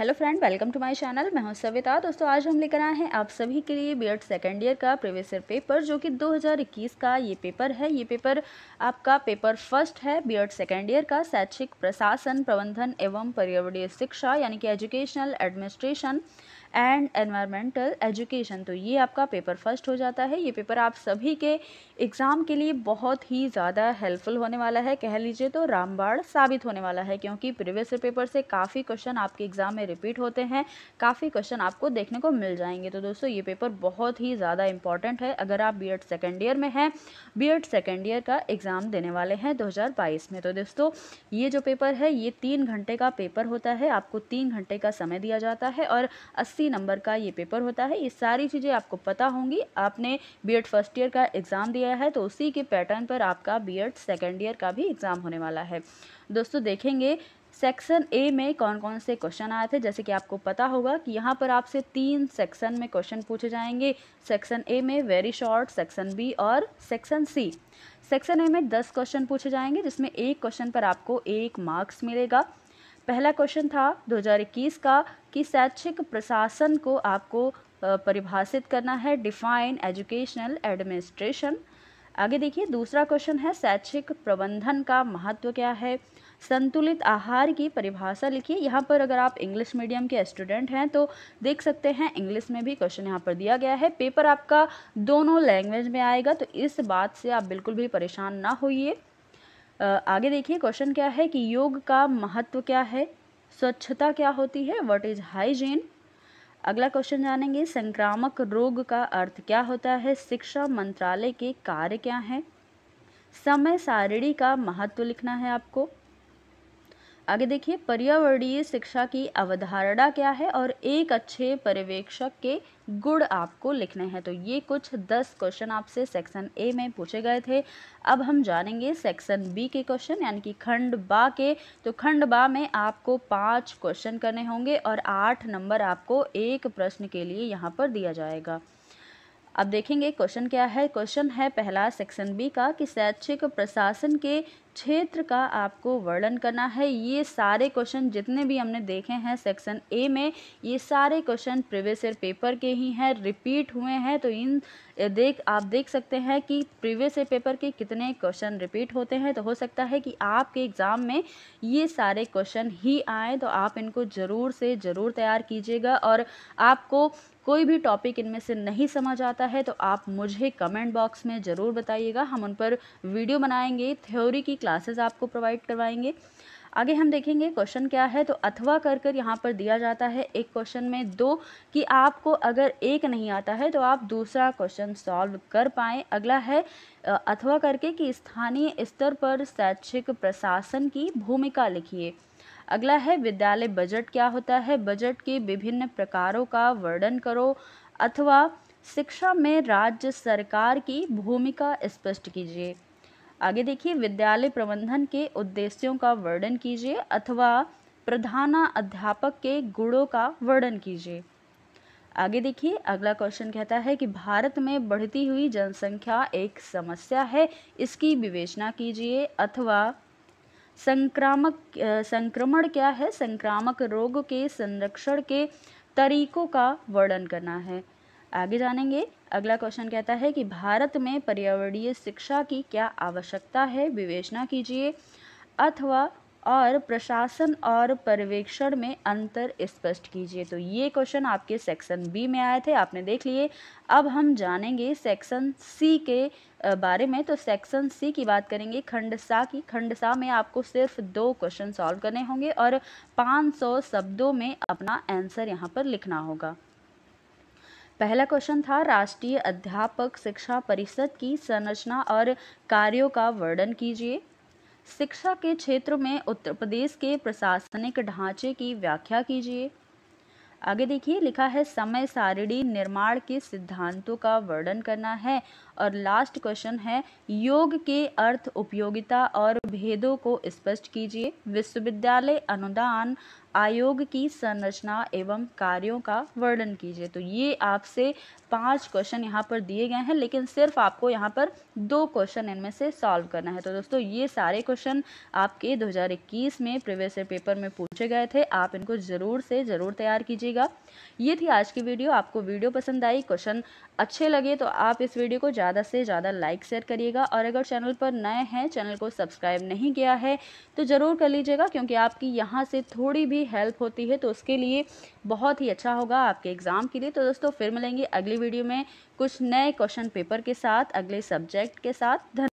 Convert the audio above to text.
hello friend welcome to my channel मैं हूं सविता दोस्तों आज हम लेकर आए हैं आप सभी के लिए बीएड सेकेंड ईयर का प्रीवियस पेपर जो कि 2021 का ये पेपर है ये पेपर आपका पेपर फर्स्ट है बीएड सेकेंड ईयर का शैक्षिक प्रशासन प्रबंधन एवं पर्यावरणीय शिक्षा यानी कि educational administration and environmental education तो ये आपका पेपर फर्स्ट हो जाता है ये पेपर आप सभी के एग्ज़ाम के लिए बहुत ही ज़्यादा हेल्पफुल होने वाला है कह लीजिए तो रामबाड़ साबित होने वाला है क्योंकि प्रीवियस पेपर से काफ़ी क्वेश्चन आपके एग्ज़ाम में रिपीट होते हैं काफ़ी क्वेश्चन आपको देखने को मिल जाएंगे तो दोस्तों ये पेपर बहुत ही ज़्यादा इंपॉर्टेंट है अगर आप बी एड सेकेंड ईयर में हैं बी एड सेकेंड ईयर का एग्ज़ाम देने वाले हैं दो में तो दोस्तों ये जो पेपर है ये तीन घंटे का पेपर होता है आपको तीन घंटे का समय दिया जाता है और अस्सी अस्सी नंबर का ये पेपर होता है ये सारी चीज़ें आपको पता होंगी आपने बी फर्स्ट ईयर का एग्ज़ाम दिया है तो उसी के पैटर्न पर आपका बी एड ईयर का भी एग्ज़ाम होने वाला है दोस्तों देखेंगे सेक्शन ए में कौन कौन से क्वेश्चन आए थे जैसे कि आपको पता होगा कि यहाँ पर आपसे तीन सेक्शन में क्वेश्चन पूछे जाएंगे सेक्शन ए में वेरी शॉर्ट सेक्शन बी और सेक्शन सी सेक्शन ए में दस क्वेश्चन पूछे जाएंगे जिसमें एक क्वेश्चन पर आपको एक मार्क्स मिलेगा पहला क्वेश्चन था 2021 का कि शैक्षिक प्रशासन को आपको परिभाषित करना है डिफाइन एजुकेशनल एडमिनिस्ट्रेशन आगे देखिए दूसरा क्वेश्चन है शैक्षिक प्रबंधन का महत्व क्या है संतुलित आहार की परिभाषा लिखिए यहाँ पर अगर आप इंग्लिश मीडियम के स्टूडेंट हैं तो देख सकते हैं इंग्लिश में भी क्वेश्चन यहाँ पर दिया गया है पेपर आपका दोनों लैंग्वेज में आएगा तो इस बात से आप बिल्कुल भी परेशान ना होइए आगे देखिए क्वेश्चन क्या है कि योग का महत्व क्या है स्वच्छता क्या होती है व्हाट इज हाइजीन अगला क्वेश्चन जानेंगे संक्रामक रोग का अर्थ क्या होता है शिक्षा मंत्रालय के कार्य क्या हैं समय सारिणी का महत्व लिखना है आपको आगे देखिए पर्यावरणीय शिक्षा की अवधारणा क्या है और एक अच्छे पर्यवेक्षक के गुण आपको लिखने हैं तो ये कुछ दस क्वेश्चन आपसे सेक्शन ए में पूछे गए थे अब हम जानेंगे सेक्शन बी के क्वेश्चन यानी कि खंड बा के तो खंड बा में आपको पाँच क्वेश्चन करने होंगे और आठ नंबर आपको एक प्रश्न के लिए यहाँ पर दिया जाएगा अब देखेंगे क्वेश्चन क्या है क्वेश्चन है पहला सेक्शन बी का कि शैक्षिक प्रशासन के क्षेत्र का आपको वर्णन करना है ये सारे क्वेश्चन जितने भी हमने देखे हैं सेक्शन ए में ये सारे क्वेश्चन प्रीवियस ईयर पेपर के ही हैं रिपीट हुए हैं तो इन देख आप देख सकते हैं कि प्रीवियस ईयर पेपर के कितने क्वेश्चन रिपीट होते हैं तो हो सकता है कि आपके एग्ज़ाम में ये सारे क्वेश्चन ही आए तो आप इनको ज़रूर से ज़रूर तैयार कीजिएगा और आपको कोई भी टॉपिक इनमें से नहीं समझ आता है तो आप मुझे कमेंट बॉक्स में ज़रूर बताइएगा हम उन पर वीडियो बनाएंगे थ्योरी की क्लास क्लासेस आपको प्रोवाइड करवाएंगे आगे हम देखेंगे क्वेश्चन क्या है तो अथवा कर कर यहाँ पर दिया जाता है एक क्वेश्चन में दो कि आपको अगर एक नहीं आता है तो आप दूसरा क्वेश्चन सॉल्व कर पाएँ अगला है अथवा करके कि स्थानीय स्तर पर शैक्षिक प्रशासन की भूमिका लिखिए अगला है विद्यालय बजट क्या होता है बजट के विभिन्न प्रकारों का वर्णन करो अथवा शिक्षा में राज्य सरकार की भूमिका स्पष्ट कीजिए आगे देखिए विद्यालय प्रबंधन के उद्देश्यों का वर्णन कीजिए अथवा प्रधाना अध्यापक के गुणों का वर्णन कीजिए आगे देखिए अगला क्वेश्चन कहता है कि भारत में बढ़ती हुई जनसंख्या एक समस्या है इसकी विवेचना कीजिए अथवा संक्रामक संक्रमण क्या है संक्रामक रोग के संरक्षण के तरीकों का वर्णन करना है आगे जानेंगे अगला क्वेश्चन कहता है कि भारत में पर्यावरणीय शिक्षा की क्या आवश्यकता है विवेचना कीजिए अथवा और प्रशासन और पर्यवेक्षण में अंतर स्पष्ट कीजिए तो ये क्वेश्चन आपके सेक्शन बी में आए थे आपने देख लिए अब हम जानेंगे सेक्शन सी के बारे में तो सेक्शन सी की बात करेंगे खंड सा की खंड सा में आपको सिर्फ दो क्वेश्चन सॉल्व करने होंगे और 500 शब्दों में अपना आंसर यहाँ पर लिखना होगा पहला क्वेश्चन था राष्ट्रीय अध्यापक शिक्षा परिषद की संरचना और कार्यों का वर्णन कीजिए शिक्षा के क्षेत्र में उत्तर प्रदेश के प्रशासनिक ढांचे की व्याख्या कीजिए आगे देखिए लिखा है समय सारिणी निर्माण के सिद्धांतों का वर्णन करना है और लास्ट क्वेश्चन है योग के अर्थ उपयोगिता और भेदों को स्पष्ट कीजिए विश्वविद्यालय अनुदान आयोग की संरचना एवं कार्यों का वर्णन कीजिए तो ये आपसे पांच क्वेश्चन यहाँ पर दिए गए हैं लेकिन सिर्फ आपको यहाँ पर दो क्वेश्चन इनमें से सॉल्व करना है तो दोस्तों ये सारे क्वेश्चन आपके 2021 में प्रीवियस पेपर में पूछे गए थे आप इनको ज़रूर से ज़रूर तैयार कीजिएगा ये थी आज की वीडियो आपको वीडियो पसंद आई क्वेश्चन अच्छे लगे तो आप इस वीडियो को ज़्यादा से ज़्यादा लाइक शेयर करिएगा और अगर चैनल पर नए हैं चैनल को सब्सक्राइब नहीं किया है तो ज़रूर कर लीजिएगा क्योंकि आपकी यहाँ से थोड़ी भी भी हेल्प होती है तो उसके लिए बहुत ही अच्छा होगा आपके एग्ज़ाम के लिए तो दोस्तों फिर मिलेंगे अगली वीडियो में कुछ नए क्वेश्चन पेपर के साथ अगले सब्जेक्ट के साथ